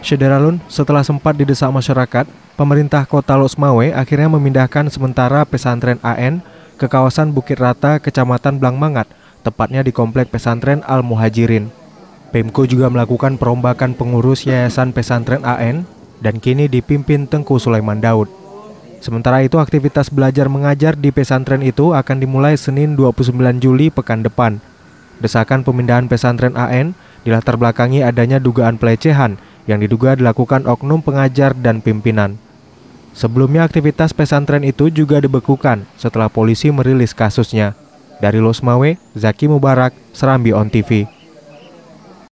Syederalun, setelah sempat didesak masyarakat, pemerintah kota Losmawe akhirnya memindahkan sementara pesantren AN ke kawasan Bukit Rata, Kecamatan Blangmangat, tepatnya di Komplek Pesantren Al-Muhajirin. Pemko juga melakukan perombakan pengurus Yayasan Pesantren AN dan kini dipimpin Tengku Sulaiman Daud. Sementara itu aktivitas belajar mengajar di pesantren itu akan dimulai Senin 29 Juli pekan depan. Desakan pemindahan pesantren AN dilatarbelakangi adanya dugaan pelecehan yang diduga dilakukan oknum pengajar dan pimpinan. Sebelumnya aktivitas pesantren itu juga dibekukan setelah polisi merilis kasusnya. Dari Losmawe, Zaki Mubarak, Serambi On TV.